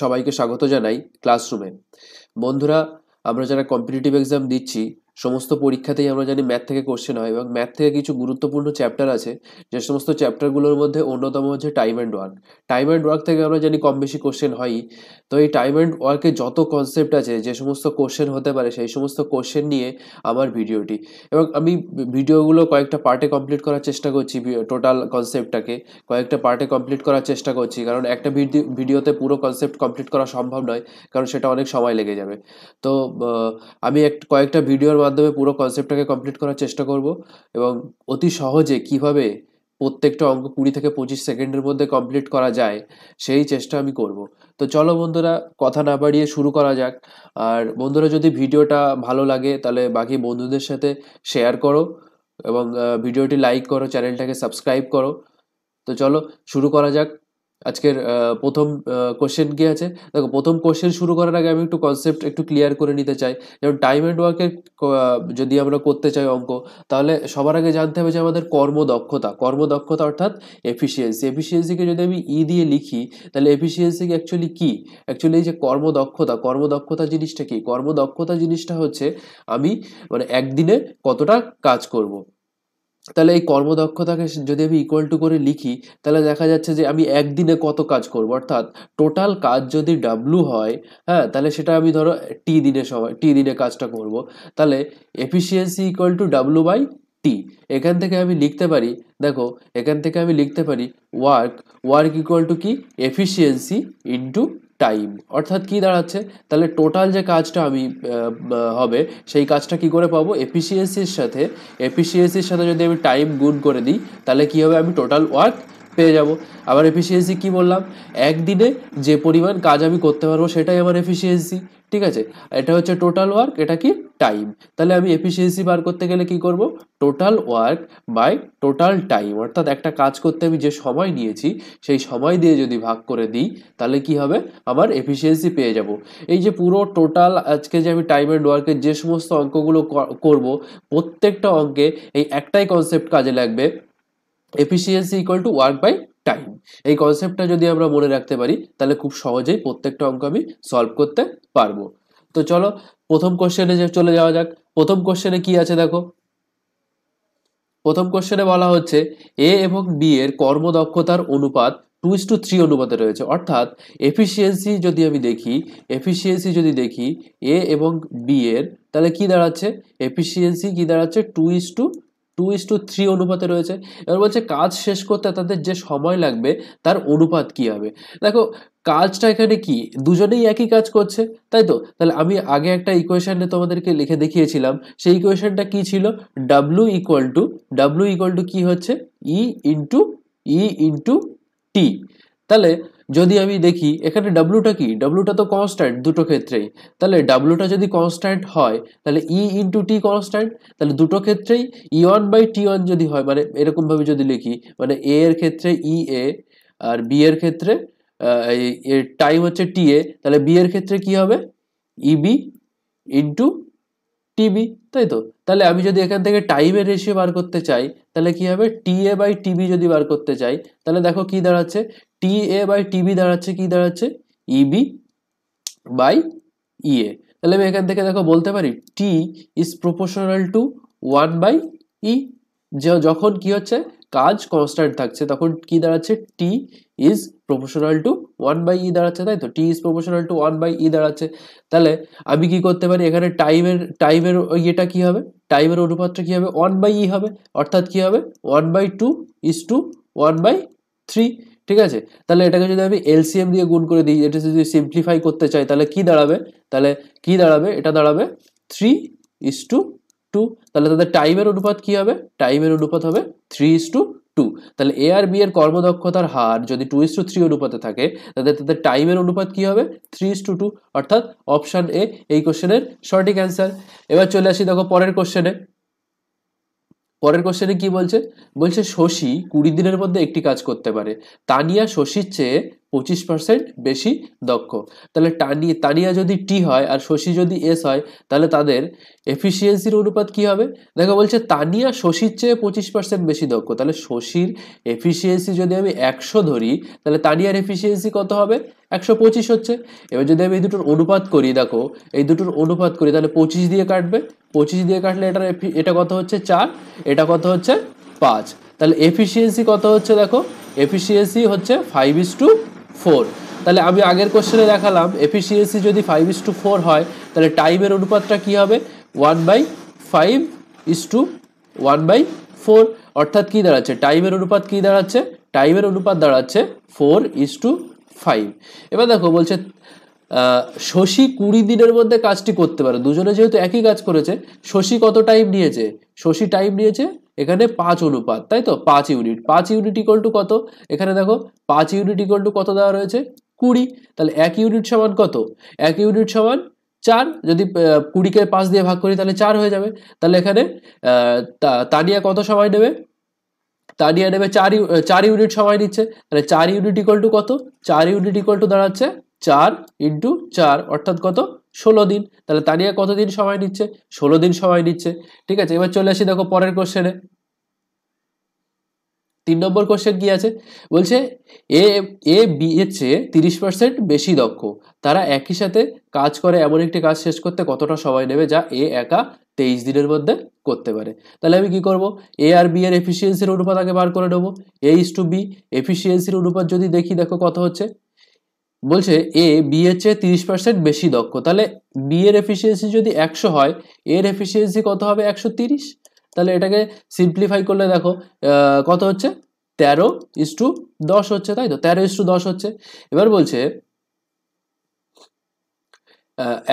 সবাইকে স্বাগত জানাই ক্লাসরুমে বন্ধুরা আমরা যারা কম্পিটিটিভ এক্সাম দিচ্ছি সমস্ত পরীক্ষাতেই আমরা জানি ম্যাথ থেকে কোশ্চেন হয় এবং ম্যাথ থেকে কিছু গুরুত্বপূর্ণ চ্যাপ্টার আছে যে সমস্ত চ্যাপ্টারগুলোর মধ্যে অন্যতম হচ্ছে time and work time and work থেকে আমরা জানি কম বেশি কোশ্চেন হয়ই তো এই টাইম অ্যান্ড ওয়ার্কের যত কনসেপ্ট আছে যে সমস্ত কোশ্চেন হতে পারে সেই সমস্ত কোশ্চেন নিয়ে আমার ভিডিওটি এবং আমি ভিডিওগুলো কয়েকটা পার্টে কমপ্লিট করার চেষ্টা করছি টোটাল কনসেপ্টটাকে কয়েকটা পার্টে কমপ্লিট করার চেষ্টা করছি কারণ একটা ভিডিওতে পুরো কনসেপ্ট কমপ্লিট করা সম্ভব নয় কারণ সেটা অনেক সময় লেগে যাবে তো আমি এক কয়েকটা ভিডিওর মাধ্যমে পুরো কনসেপ্টটাকে কমপ্লিট করার চেষ্টা করব এবং অতি সহজে কিভাবে প্রত্যেকটা অঙ্ক কুড়ি থেকে পঁচিশ সেকেন্ডের মধ্যে কমপ্লিট করা যায় সেই চেষ্টা আমি করব তো চলো বন্ধুরা কথা না বাড়িয়ে শুরু করা যাক আর বন্ধুরা যদি ভিডিওটা ভালো লাগে তাহলে বাকি বন্ধুদের সাথে শেয়ার করো এবং ভিডিওটি লাইক করো চ্যানেলটাকে সাবস্ক্রাইব করো তো চলো শুরু করা যাক আজকের প্রথম কোশ্চেন কি আছে দেখো প্রথম কোশ্চেন শুরু করার আগে আমি একটু কনসেপ্ট একটু ক্লিয়ার করে নিতে চাই যেমন টাইম অ্যান্ড ওয়ার্কের যদি আমরা করতে চাই অঙ্ক তাহলে সবার আগে জানতে হবে যে আমাদের কর্মদক্ষতা কর্মদক্ষতা অর্থাৎ এফিসিয়েন্সি এফিসিয়েন্সিকে যদি আমি ই e দিয়ে লিখি তাহলে এফিসিয়েন্সি অ্যাকচুয়ালি কী অ্যাকচুয়ালি এই যে কর্মদক্ষতা কর্মদক্ষতা জিনিসটা কী কর্মদক্ষতা জিনিসটা হচ্ছে আমি মানে একদিনে কতটা কাজ করব তাহলে এই কর্মদক্ষতাকে যদি আমি ইকুয়াল টু করে লিখি তাহলে দেখা যাচ্ছে যে আমি একদিনে কত কাজ করব অর্থাৎ টোটাল কাজ যদি ডাব্লু হয় হ্যাঁ তাহলে সেটা আমি ধরো টি দিনে সময় টি দিনে কাজটা করব তাহলে efficiency equal to W by T এখান থেকে আমি লিখতে পারি দেখো এখান থেকে আমি লিখতে পারি ওয়ার্ক ওয়ার্ক ইকুয়াল টু কি এফিসিয়েন্সি ইন্টু টাইম অর্থাৎ কি দাঁড়াচ্ছে তাহলে টোটাল যে কাজটা আমি হবে সেই কাজটা কি করে পাবো এফিসিয়েন্সির সাথে এফিসিয়েন্সির সাথে যদি আমি টাইম গুণ করে দিই তাহলে কি হবে আমি টোটাল ওয়ার্ক পেয়ে যাব আবার এফিসিয়েন্সি কি বললাম একদিনে যে পরিমাণ কাজ আমি করতে পারবো সেটাই আমার এফিসিয়েন্সি ঠিক আছে এটা হচ্ছে টোটাল ওয়ার্ক এটা কি টাইম তাহলে আমি এফিসিয়েন্সি বার করতে গেলে কি করব total work by total time অর্থাৎ একটা কাজ করতে আমি যে সময় নিয়েছি সেই সময় দিয়ে যদি ভাগ করে দিই তাহলে কি হবে আমার এফিসিয়েন্সি পেয়ে যাব এই যে পুরো টোটাল আজকে যে আমি টাইম অ্যান্ড ওয়ার্কের যে সমস্ত অঙ্কগুলো করব প্রত্যেকটা অঙ্কে এই একটাই কনসেপ্ট কাজে লাগবে efficiency equal to work by time এই কনসেপ্টটা যদি আমরা মনে রাখতে পারি তাহলে খুব সহজেই প্রত্যেকটা অঙ্ক আমি সলভ করতে পারবো তো চলো প্রথম কোশ্চেনে চলে যাওয়া যাক প্রথম কোশ্চেনে কি আছে দেখো প্রথম কোশ্চেনে বলা হচ্ছে এ এবং বি এর কর্মদক্ষতার অনুপাত টু ইস টু থ্রি অনুপাতে রয়েছে অর্থাৎ এফিসিয়েন্সি যদি আমি দেখি এফিসিয়েন্সি যদি দেখি এ এবং বি এর তাহলে কি দাঁড়াচ্ছে এফিসিয়েন্সি কি দাঁড়াচ্ছে two is to two is to three অনুপাতে রয়েছে এবার বলছে কাজ শেষ করতে তাদের যে সময় লাগবে তার অনুপাত কী হবে দেখো কাজটা এখানে কি দুজনেই একই কাজ করছে তাই তো তাহলে আমি আগে একটা ইকুয়েশানে তোমাদেরকে লিখে দেখিয়েছিলাম সেই ইকুয়েশানটা কি ছিল W equal to W equal to কী হচ্ছে ই ইন্টু ই ইন্টু টি তাহলে যদি আমি দেখি এখানে ডাব্লুটা কি ডাব্লুটা তো কনস্ট্যান্ট দুটো ক্ষেত্রেই তাহলে ডাব্লুটা যদি কনস্ট্যান্ট হয় তাহলে ই ইন্টু টি কনস্ট্যান্ট তাহলে দুটো ক্ষেত্রেই E one by T one যদি হয় মানে এরকমভাবে যদি লিখি মানে এ এর ক্ষেত্রে ই e এ আর বি এর ক্ষেত্রে এর টাইম হচ্ছে টি এ তাহলে বি এর ক্ষেত্রে কি হবে ইবি ইন্টু টিবি তাই তো তাহলে আমি যদি এখান থেকে টাইমের রেশিও বার করতে চাই তাহলে কি হবে টি এ বাই টিবি যদি বার করতে চাই তাহলে দেখো কি দাঁড়াচ্ছে টি এ বাই টিবি দাঁড়াচ্ছে কি দাঁড়াচ্ছে ইবি বাই ইএ তাহলে আমি এখান থেকে দেখো বলতে পারি T is proportional to one by E যখন কি হচ্ছে কাজ কনস্ট্যান্ট থাকছে তখন কি দাঁড়াচ্ছে T is proportional to one by E দাঁড়াচ্ছে তাই তো T is proportional to one by E দাঁড়াচ্ছে তাহলে আমি কি করতে পারি এখানে টাইমের টাইমের ইয়েটা কি হবে টাইমের অনুপাতটা কি হবে ওয়ান বাই ই হবে অর্থাৎ কি হবে one by two is to one by three ঠিক আছে তাহলে এটাকে যদি আমি এলসিএম দিয়ে গুণ করে দিই এটা যদি সিম্পলিফাই করতে চাই তাহলে কি দাঁড়াবে তাহলে কি দাঁড়াবে এটা দাঁড়াবে থ্রি ইস টু টু তাহলে তাদের টাইমের অনুপাত কি হবে টাইমের অনুপাত হবে থ্রি ইস টু টু তাহলে এ আর বি এর কর্মদক্ষতার হার যদি টু ইস টু থ্রি অনুপাতে থাকে তাহলে তাদের টাইমের অনুপাত কি হবে থ্রি ইস টু টু অর্থাৎ অপশান এ এই কোশ্চেনের সঠিক অ্যান্সার এবার চলে আসি দেখো পরের কোশ্চেনে পরের কোশ্চেনে কি বলছে বলছে শশী কুড়ি দিনের মধ্যে একটি কাজ করতে পারে তানিয়া শশীর চেয়ে পঁচিশ পার্সেন্ট বেশি দক্ষ তাহলে টানি তানিয়া যদি টি হয় আর শশী যদি এস হয় তাহলে তাদের এফিসিয়েন্সির অনুপাত কি হবে দেখো বলছে তানিয়া শশীর চেয়ে পঁচিশ পার্সেন্ট বেশি দক্ষ তাহলে শশীর এফিসিয়েন্সি যদি আমি একশো ধরি তাহলে তানিয়ার এফিসিয়েন্সি কত হবে একশো পঁচিশ হচ্ছে এবার যদি আমি এই দুটোর অনুপাত করি দেখো এই দুটোর অনুপাত করি তাহলে পঁচিশ দিয়ে কাটবে পঁচিশ দিয়ে কাটলে এটার এটা কত হচ্ছে চার এটা কত হচ্ছে পাঁচ তাহলে এফিসিয়েন্সি কত হচ্ছে দেখো এফিসিয়েন্সি হচ্ছে ফাইভ ইস টু ফোর তাহলে আমি আগের কোশ্চেনে দেখালাম এফিসিয়েন্সি যদি ফাইভ ইস টু ফোর হয় তাহলে টাইমের অনুপাতটা কী হবে one by five is to one by four অর্থাৎ কী দাঁড়াচ্ছে টাইমের অনুপাত কী দাঁড়াচ্ছে টাইমের অনুপাত দাঁড়াচ্ছে ফোর ইস টু ফাইভ এবার দেখো বলছে শশী কুড়ি দিনের মধ্যে কাজটি করতে পারে দুজনে যেহেতু একই কাজ করেছে শশী কত টাইম নিয়েছে শশী টাইম নিয়েছে এখানে পাঁচ অনুপাত তাই তো পাঁচ ইউনিট পাঁচ ইউনিট ইকল টু কত এখানে দেখো পাঁচ ইউনিট ইকল টু কত দেওয়া রয়েছে কুড়ি তাহলে এক ইউনিট সমান কত এক ইউনিট সমান চার যদি কুড়িকে পাঁচ দিয়ে ভাগ করি তাহলে চার হয়ে যাবে তাহলে এখানে তানিয়া কত সময় নেবে তানিয়া নেবে চার চার ইউনিট সময় নিচ্ছে তাহলে চার ইউনিট ইকল টু কত চার ইউনিট ইকল টু দাঁড়াচ্ছে চার ইন্টু চার অর্থাৎ কত ষোলো দিন তাহলে তানিয়া কত দিন সময় নিচ্ছে ষোলো দিন সময় নিচ্ছে ঠিক আছে এবার চলে আসি দেখো পরের কোশ্চেনে তিন নম্বর কোশ্চেন কি আছে বলছে এ এ বি এর চেয়ে তিরিশ পার্সেন্ট বেশি দক্ষ তারা একই সাথে কাজ করে এমন একটি কাজ শেষ করতে কতটা সময় নেবে যা এ একা তেইশ দিনের মধ্যে করতে পারে তাহলে আমি কি করব এ আর বি এর এফিসিয়েন্সির অনুপাত আগে বার করে নেবো এ ইস টু বি এফিসিয়েন্সির অনুপাত যদি দেখি দেখো কত হচ্ছে বলছে এ বি এর চেয়ে তিরিশ পার্সেন্ট বেশি দক্ষ তাহলে বি এর এফিসিয়েন্সি যদি একশো হয় এর এফিসিয়েন্সি কত হবে একশো তিরিশ তাহলে এটাকে সিম্পলিফাই করলে দেখো কত হচ্ছে তেরো ইস টু দশ হচ্ছে তাই তো তেরো ইস টু দশ হচ্ছে এবার বলছে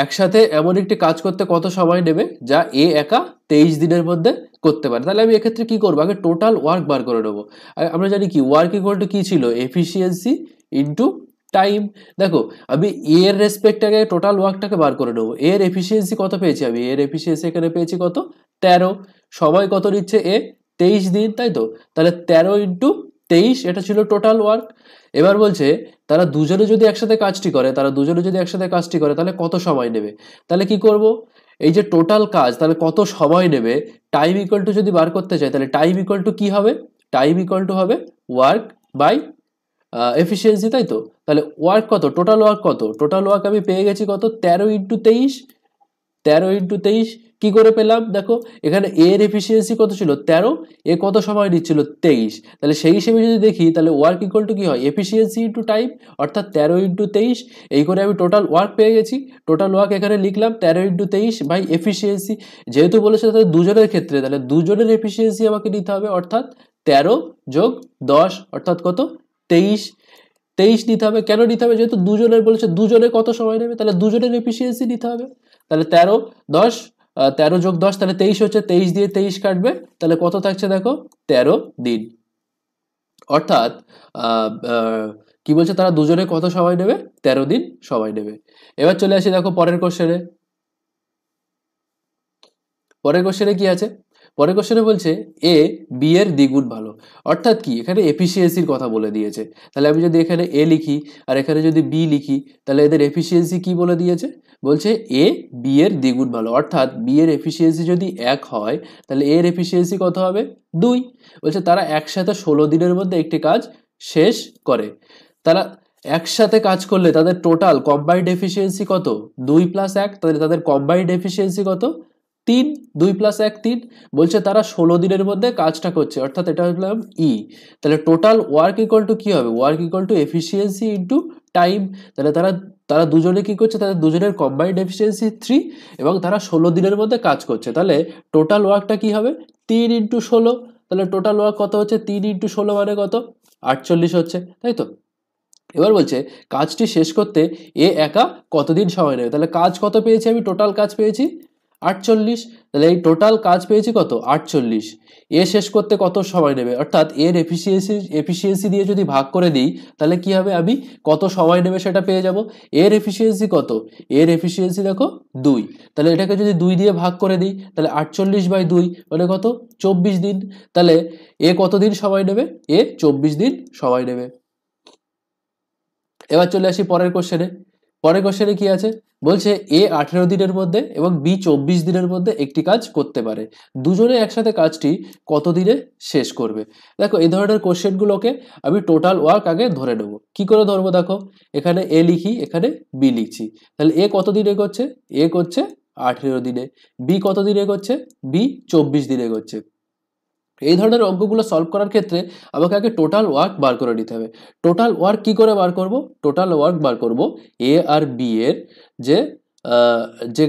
একসাথে এমন একটি কাজ করতে কত সময় নেবে যা এ একা তেইশ দিনের মধ্যে করতে পারে তাহলে আমি এক্ষেত্রে কী করবো আগে টোটাল ওয়ার্ক বার করে নেবো আমরা জানি কি ওয়ার্ক ইকুয়াল টু কী ছিল এফিসিয়েন্সি ইন্টু টাইম দেখো আমি এর রেসপেক্টটাকে টোটাল ওয়ার্কটাকে বার করে নেবো এর এফিসিয়েন্সি কত পেয়েছি আমি এর এফিসিয়েন্সি এখানে পেয়েছি কত তেরো সময় কত নিচ্ছে এ তেইশ দিন তাই তো তাহলে তেরো ইন্টু তেইশ এটা ছিল টোটাল ওয়ার্ক এবার বলছে তারা দুজনে যদি একসাথে কাজটি করে তারা দুজনে যদি একসাথে কাজটি করে তাহলে কত সময় নেবে তাহলে কি করব এই যে টোটাল কাজ তাহলে কত সময় নেবে টাইম ইকুয়াল টু যদি বার করতে চাই তাহলে টাইম ইকুয়াল টু কী হবে টাইম ইকুয়াল টু হবে ওয়ার্ক বাই এফিসিয়েন্সি তাই তো তাহলে ওয়ার্ক কত টোটাল ওয়ার্ক কত টোটাল ওয়ার্ক আমি পেয়ে গেছি কত তেরো ইন্টু তেইশ তেরো ইন্টু তেইশ কী করে পেলাম দেখো এখানে এর এফিসিয়েন্সি কত ছিল তেরো এ কত সময় নিচ্ছিল তেইশ তাহলে সেই হিসেবে যদি দেখি তাহলে ওয়ার্ক ইকুয়াল টু কী হয় এফিসিয়েন্সি ইন্টু টাইম অর্থাৎ তেরো ইন্টু তেইশ এই করে আমি টোটাল ওয়ার্ক পেয়ে গেছি টোটাল ওয়ার্ক এখানে লিখলাম তেরো ইন্টু তেইশ বাই এফিসিয়েন্সি যেহেতু বলেছে তাহলে দুজনের ক্ষেত্রে তাহলে দুজনের এফিসিয়েন্সি আমাকে নিতে হবে অর্থাৎ তেরো যোগ দশ অর্থাৎ কত তেইশ তেইশ নিতে হবে কেন নিতে হবে যেহেতু দুজনের বলেছে দুজনে কত সময় নেবে তাহলে দুজনের এফিসিয়েন্সি নিতে হবে তাহলে তেরো দশ তেরো যোগ দশ তাহলে তেইশ হচ্ছে তেইশ দিয়ে তেইশ কাটবে তাহলে কত থাকছে দেখো তেরো দিন অর্থাৎ কি বলছে তারা দুজনে কত সময় নেবে তেরো দিন সময় নেবে এবার চলে আসি দেখো পরের কোশ্চেনে পরের কোশ্চেনে কি আছে পরে কোশ্চেনে বলছে এ বি এর দ্বিগুণ ভালো অর্থাৎ কি এখানে এফিসিয়েন্সির কথা বলে দিয়েছে তাহলে আমি যদি এখানে এ লিখি আর এখানে যদি বি লিখি তাহলে এদের এফিসিয়েন্সি কি বলে দিয়েছে বলছে এ বি এর দ্বিগুণ ভালো অর্থাৎ বি এর এফিসিয়েন্সি যদি এক হয় তাহলে এর এফিসিয়েন্সি কত হবে দুই বলছে তারা একসাথে ষোলো দিনের মধ্যে একটি কাজ শেষ করে তারা একসাথে কাজ করলে তাদের টোটাল কম্বাইন্ড এফিসিয়েন্সি কত দুই প্লাস এক তাহলে তাদের কম্বাইন্ড এফিসিয়েন্সি কত তিন দুই প্লাস এক তিন বলছে তারা ষোলো দিনের মধ্যে কাজটা করছে অর্থাৎ এটা হলাম ই e। তাহলে টোটাল ওয়ার্ক ইকল টু কী হবে work equal to efficiency into time তাহলে তারা তারা দুজনে কী করছে তাদের দুজনের কম্বাইন্ড এফিসিয়েন্সি থ্রি এবং তারা ষোলো দিনের মধ্যে কাজ করছে তাহলে টোটাল ওয়ার্কটা কী হবে তিন ইন্টু ষোলো তাহলে টোটাল ওয়ার্ক কত হচ্ছে তিন ইন্টু ষোলো মানে কত আটচল্লিশ হচ্ছে তাই তো এবার বলছে কাজটি শেষ করতে এ একা কতদিন সময় নেবে তাহলে কাজ কত পেয়েছি আমি টোটাল কাজ পেয়েছি আটচল্লিশ তাহলে এই টোটাল কাজ পেয়েছি কত আটচল্লিশ এ শেষ করতে কত সময় নেবে অর্থাৎ এর এফিসিয়েন্সি এফিসিয়েন্সি দিয়ে যদি ভাগ করে দিই তাহলে কি হবে আমি কত সময় নেবে সেটা পেয়ে যাব এর এফিসিয়েন্সি কত এর এফিসিয়েন্সি দেখো দুই তাহলে এটাকে যদি দুই দিয়ে ভাগ করে দিই তাহলে আটচল্লিশ বাই দুই মানে কত চব্বিশ দিন তাহলে এ কতদিন সময় নেবে এ চব্বিশ দিন সময় নেবে এবার চলে আসি পরের কোশ্চেনে পরের কোশ্চেনে কি আছে বলছে এ আঠেরো দিনের মধ্যে এবং বি চব্বিশ দিনের মধ্যে একটি কাজ করতে পারে দুজনে একসাথে কাজটি কত দিনে শেষ করবে দেখো এই ধরনের কোশ্চেনগুলোকে আমি টোটাল ওয়ার্ক আগে ধরে নেব কি করে ধরবো দেখো এখানে এ লিখি এখানে বি লিখছি তাহলে এ কত দিনে করছে এ করছে আঠেরো দিনে বি কত দিনে করছে বি চব্বিশ দিনে করছে এই ধরনের অঙ্কগুলো সলভ করার ক্ষেত্রে আমাকে আগে টোটাল ওয়ার্ক বার করে নিতে হবে টোটাল ওয়ার্ক কি করে বার করব টোটাল ওয়ার্ক বার করব এ আর বি এর যে যে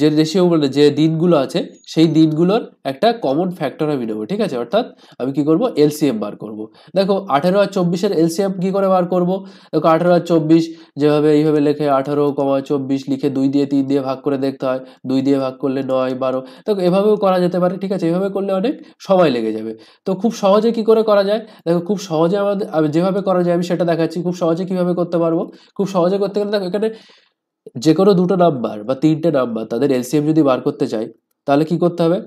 যে রেশিও বলে যে দিনগুলো আছে সেই দিনগুলোর একটা কমন ফ্যাক্টর আমি নেবো ঠিক আছে অর্থাৎ আমি কি করব এলসিএম বার করব দেখো আঠেরো আর চব্বিশের এলসিএম কী করে বার করব দেখো আঠেরো আর চব্বিশ যেভাবে এইভাবে লেখে আঠেরো কমা চব্বিশ লিখে দুই দিয়ে তিন দিয়ে ভাগ করে দেখতে হয় দুই দিয়ে ভাগ করলে নয় বারো দেখো এভাবেও করা যেতে পারে ঠিক আছে এভাবে করলে অনেক সময় লেগে যাবে তো খুব সহজে কি করে করা যায় দেখো খুব সহজে আমাদের যেভাবে করা যায় আমি সেটা দেখাচ্ছি খুব সহজে কীভাবে করতে পারবো খুব সহজে করতে গেলে দেখো এখানে যে কোনো দুটো নাম্বার বা তিনটে নাম্বার তাদের এলসিএম যদি বার করতে চাই তাহলে কি করতে হবে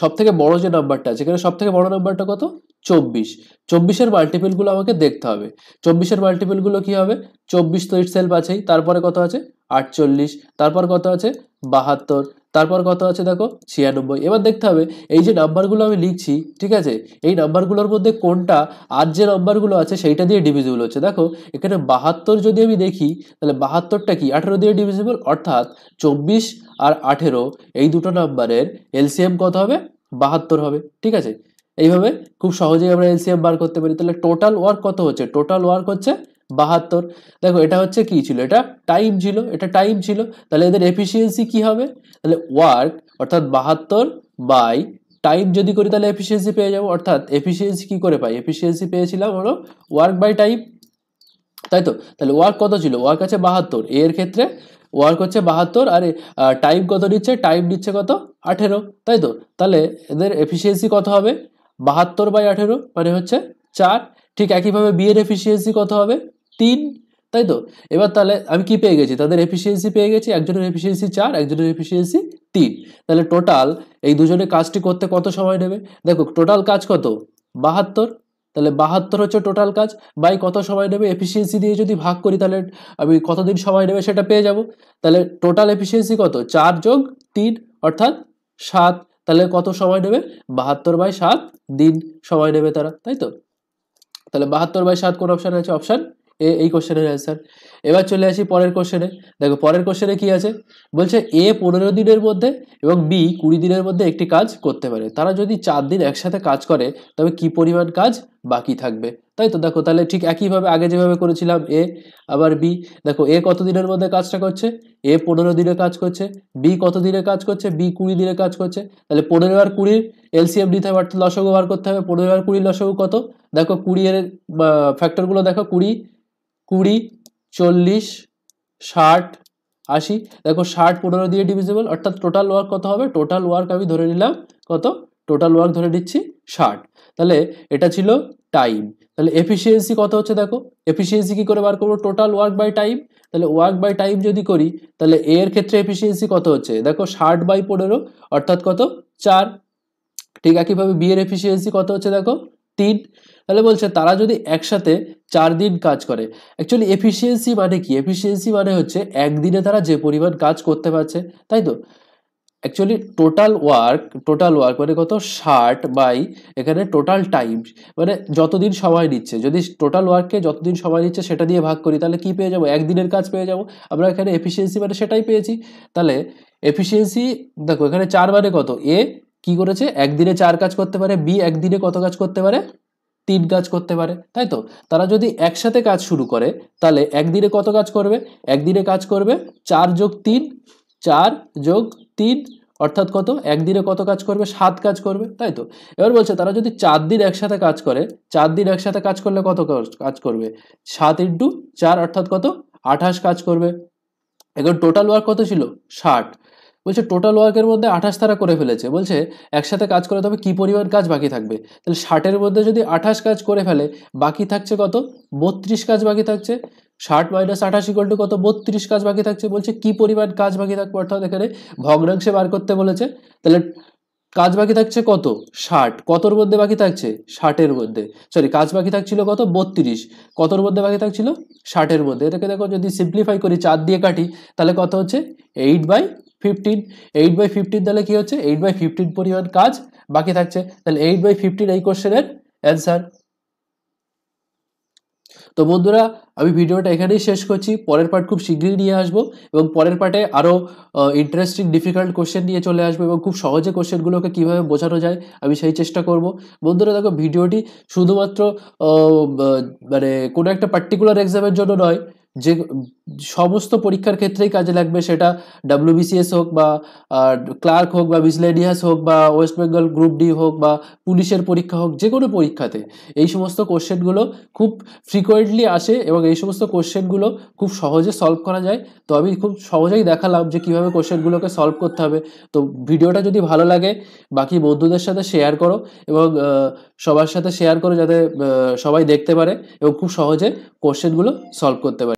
সব থেকে বড় যে নাম্বারটা আছে এখানে সব থেকে বড় নাম্বারটা কত চব্বিশ চব্বিশের মাল্টিপেলগুলো আমাকে দেখতে হবে চব্বিশের মাল্টিপেলগুলো কি হবে চব্বিশ তো ইট সেলফ আছেই তারপরে কত আছে আটচল্লিশ তারপর কত আছে বাহাত্তর তারপর কত আছে দেখো ছিয়ানব্বই এবার দেখতে হবে এই যে নাম্বারগুলো আমি লিখছি ঠিক আছে এই নাম্বারগুলোর মধ্যে কোনটা আর যে নাম্বারগুলো আছে সেইটা দিয়ে ডিভিজিবল হচ্ছে দেখো এখানে বাহাত্তর যদি আমি দেখি তাহলে বাহাত্তরটা কি আঠেরো দিয়ে ডিভিজিবল অর্থাৎ চব্বিশ আর আঠেরো এই দুটো নাম্বারের এলসিএম কত হবে বাহাত্তর হবে ঠিক আছে এইভাবে খুব সহজেই আমরা এলসিএম বার করতে পারি তাহলে টোটাল ওয়ার্ক কত হচ্ছে টোটাল ওয়ার্ক হচ্ছে বাহাত্তর দেখো এটা হচ্ছে কি ছিল এটা টাইম ছিল এটা টাইম ছিল তাহলে এদের এফিসিয়েন্সি কি হবে তাহলে ওয়ার্ক অর্থাৎ বাহাত্তর বাই টাইম যদি করি তাহলে এফিসিয়েন্সি পেয়ে যাবো অর্থাৎ এফিসিয়েন্সি কি করে পাই এফিসিয়েন্সি পেয়েছিলাম হলো ওয়ার্ক বাই টাইম তাই তো তাহলে ওয়ার্ক কত ছিল ওয়ার্ক আছে বাহাত্তর এর ক্ষেত্রে ওয়ার্ক হচ্ছে বাহাত্তর আর টাইম কত নিচ্ছে টাইম নিচ্ছে কত আঠেরো তাই তো তাহলে এদের এফিসিয়েন্সি কত হবে বাহাত্তর বাই আঠেরো মানে হচ্ছে চার ঠিক একইভাবে বিয়ের এফিসিয়েন্সি কত হবে তিন তাই তো এবার তাহলে আমি কি পেয়ে গেছি তাদের এফিসিয়েন্সি পেয়ে গেছি একজনের এফিসিয়েন্সি চার একজনের এফিসিয়েন্সি তিন তাহলে টোটাল এই দুজনের কাজটি করতে কত সময় নেবে দেখো টোটাল কাজ কত বাহাত্তর তাহলে বাহাত্তর হচ্ছে টোটাল কাজ বাই কত সময় নেবে এফিসিয়েন্সি দিয়ে যদি ভাগ করি তাহলে আমি কতদিন সময় নেবে সেটা পেয়ে যাব তাহলে টোটাল এফিসিয়েন্সি কত চার যোগ তিন অর্থাৎ সাত তাহলে কত সময় নেবে বাহাত্তর বাই সাত দিন সময় নেবে তারা তাই তো তাহলে বাহাত্তর বাই সাত কোন অপশন আছে অপশান এ এই কোশ্চেনের অ্যান্সার এবার চলে আসি পরের কোশ্চেনে দেখো পরের কোশ্চেনে কি আছে বলছে এ পনেরো দিনের মধ্যে এবং বি কুড়ি দিনের মধ্যে একটি কাজ করতে পারে তারা যদি চার দিন একসাথে কাজ করে তবে কি পরিমাণ কাজ বাকি থাকবে তাই তো দেখো তাহলে ঠিক একইভাবে আগে যেভাবে করেছিলাম এ আবার বি দেখো এ কত দিনের মধ্যে কাজটা করছে এ পনেরো দিনে কাজ করছে বি কত দিনে কাজ করছে বি কুড়ি দিনে কাজ করছে তাহলে পনেরো আর কুড়ির এলসিএম নিতে হবে অর্থাৎ ব্যবহার বার করতে হবে পনেরো আর কুড়ির লসগু কত দেখো কুড়ি এর ফ্যাক্টরগুলো দেখো কুড়ি কুড়ি চল্লিশ ষাট আশি দেখো ষাট পনেরো দিয়ে ডিভিজিবল অর্থাৎ টোটাল ওয়ার্ক কত হবে টোটাল ওয়ার্ক আমি ধরে নিলাম কত টোটাল ওয়ার্ক ধরে নিচ্ছি ষাট তাহলে এটা ছিল টাইম তাহলে এফিসিয়েন্সি কত হচ্ছে দেখো এফিসিয়েন্সি কী করে বার করবো টোটাল ওয়ার্ক বাই টাইম তাহলে ওয়ার্ক বাই টাইম যদি করি তাহলে এর ক্ষেত্রে এফিসিয়েন্সি কত হচ্ছে দেখো ষাট বাই পনেরো অর্থাৎ কত চার ঠিক একইভাবে বি এর এফিসিয়েন্সি কত হচ্ছে দেখো তিন তাহলে বলছে তারা যদি একসাথে চার দিন কাজ করে অ্যাকচুয়ালি এফিসিয়েন্সি মানে কি এফিসিয়েন্সি মানে হচ্ছে একদিনে তারা যে পরিমাণ কাজ করতে পারছে তাই তো actually total work total work মানে কত ষাট বাই এখানে টোটাল টাইম মানে যতদিন সময় নিচ্ছে যদি টোটাল ওয়ার্ককে যতদিন সময় নিচ্ছে সেটা দিয়ে ভাগ করি তাহলে কি পেয়ে যাবো একদিনের কাজ পেয়ে যাবো আমরা এখানে এফিসিয়েন্সি মানে সেটাই পেয়েছি তাহলে এফিসিয়েন্সি দেখো এখানে চার মানে কত এ কি করেছে একদিনে চার কাজ করতে পারে বি একদিনে কত কাজ করতে পারে তিন কাজ করতে পারে তাই তো তারা যদি একসাথে কাজ শুরু করে তাহলে একদিনে কত কাজ করবে একদিনে কাজ করবে চার যোগ তিন চার যোগ তিন অর্থাৎ কত একদিনে কত কাজ করবে সাত কাজ করবে তাই তো এবার বলছে তারা যদি চার দিন একসাথে কাজ করে চার দিন একসাথে কাজ করলে কত কাজ করবে সাত ইন্টু চার অর্থাৎ কত আঠাশ কাজ করবে এখন টোটাল ওয়ার্ক কত ছিল ষাট বলছে টোটাল ওয়ার্কের মধ্যে আঠাশ তারা করে ফেলেছে বলছে একসাথে কাজ করে তবে কী পরিমাণ কাজ বাকি থাকবে তাহলে ষাটের মধ্যে যদি আঠাশ কাজ করে ফেলে বাকি থাকছে কত বত্রিশ কাজ বাকি থাকছে ষাট মাইনাস আঠাশ ইকল কত বত্রিশ কাজ বাকি থাকছে বলছে কি পরিমাণ কাজ বাকি থাকবে অর্থাৎ এখানে ভগ্নাংশে বার করতে বলেছে তাহলে কাজ বাকি থাকছে কত ষাট কতর মধ্যে বাকি থাকছে ষাটের মধ্যে সরি কাজ বাকি থাকছিল কত বত্রিশ কতর মধ্যে বাকি থাকছিল ষাটের মধ্যে এটাকে দেখো যদি সিম্পলিফাই করি চার দিয়ে কাটি তাহলে কত হচ্ছে eight by fifteen eight by fifteen তাহলে কী হচ্ছে এইট বাই ফিফটিন পরিমাণ কাজ বাকি থাকছে তাহলে এইট বাই ফিফটিন এই কোশ্চেনের অ্যান্সার তো বন্ধুরা আমি ভিডিওটা এখানেই শেষ করছি পরের পার্ট খুব শীঘ্রই নিয়ে আসবো এবং পরের পার্টে আরও ইন্টারেস্টিং ডিফিকাল্ট কোশ্চেন নিয়ে চলে আসবো এবং খুব সহজে কোশ্চেনগুলোকে কীভাবে বোঝানো যায় আমি সেই চেষ্টা করব বন্ধুরা দেখো ভিডিওটি শুধুমাত্র মানে কোনো একটা পার্টিকুলার এক্সামের জন্য নয় যে সমস্ত পরীক্ষার ক্ষেত্রেই কাজে লাগবে সেটা ডাব্লিউবিসিএস হোক বা ক্লার্ক হোক বা বিসলেডিয়াস হোক বা ওয়েস্ট বেঙ্গল গ্রুপ ডি হোক বা পুলিশের পরীক্ষা হোক যে কোনো পরীক্ষাতে এই সমস্ত কোশ্চেনগুলো খুব ফ্রিকোয়েন্টলি আসে এবং এই সমস্ত কোশ্চেনগুলো খুব সহজে সলভ করা যায় তো আমি খুব সহজেই দেখালাম যে কীভাবে কোশ্চেনগুলোকে সলভ করতে হবে তো ভিডিওটা যদি ভালো লাগে বাকি বন্ধুদের সাথে শেয়ার করো এবং সবার সাথে শেয়ার করো যাতে সবাই দেখতে পারে এবং খুব সহজে কোশ্চেনগুলো সলভ করতে পারে